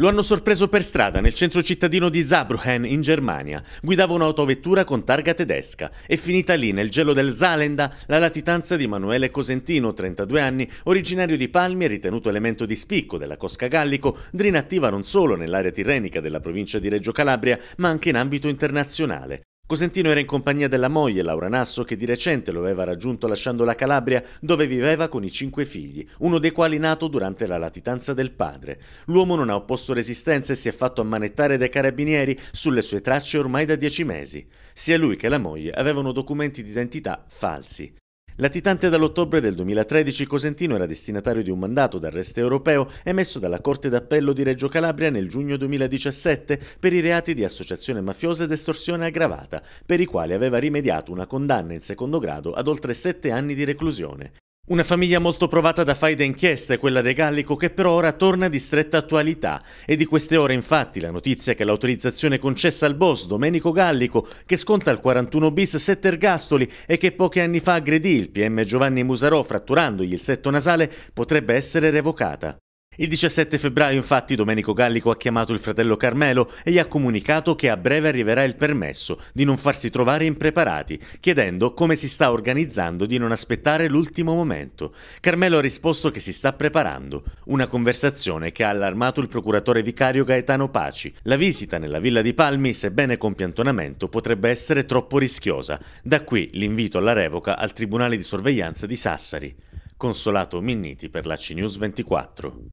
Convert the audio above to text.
Lo hanno sorpreso per strada nel centro cittadino di Zabruhen in Germania. Guidava un'autovettura con targa tedesca e finita lì nel gelo del Zalenda la latitanza di Emanuele Cosentino, 32 anni, originario di Palmi e ritenuto elemento di spicco della Cosca Gallico, drinattiva non solo nell'area tirrenica della provincia di Reggio Calabria, ma anche in ambito internazionale. Cosentino era in compagnia della moglie Laura Nasso che di recente lo aveva raggiunto lasciando la Calabria dove viveva con i cinque figli, uno dei quali nato durante la latitanza del padre. L'uomo non ha opposto resistenza e si è fatto ammanettare dai carabinieri sulle sue tracce ormai da dieci mesi. Sia lui che la moglie avevano documenti d'identità falsi. Latitante dall'ottobre del 2013, Cosentino era destinatario di un mandato d'arresto europeo emesso dalla Corte d'Appello di Reggio Calabria nel giugno 2017 per i reati di associazione mafiosa ed estorsione aggravata, per i quali aveva rimediato una condanna in secondo grado ad oltre sette anni di reclusione. Una famiglia molto provata da faide inchieste è quella De Gallico che per ora torna di stretta attualità. E di queste ore infatti la notizia che l'autorizzazione concessa al boss Domenico Gallico, che sconta il 41 bis sette ergastoli e che pochi anni fa aggredì il PM Giovanni Musarò fratturandogli il setto nasale, potrebbe essere revocata. Il 17 febbraio infatti Domenico Gallico ha chiamato il fratello Carmelo e gli ha comunicato che a breve arriverà il permesso di non farsi trovare impreparati, chiedendo come si sta organizzando di non aspettare l'ultimo momento. Carmelo ha risposto che si sta preparando, una conversazione che ha allarmato il procuratore vicario Gaetano Paci. La visita nella villa di Palmi, sebbene con piantonamento, potrebbe essere troppo rischiosa. Da qui l'invito alla revoca al Tribunale di sorveglianza di Sassari. Consolato Minniti per la CNews 24.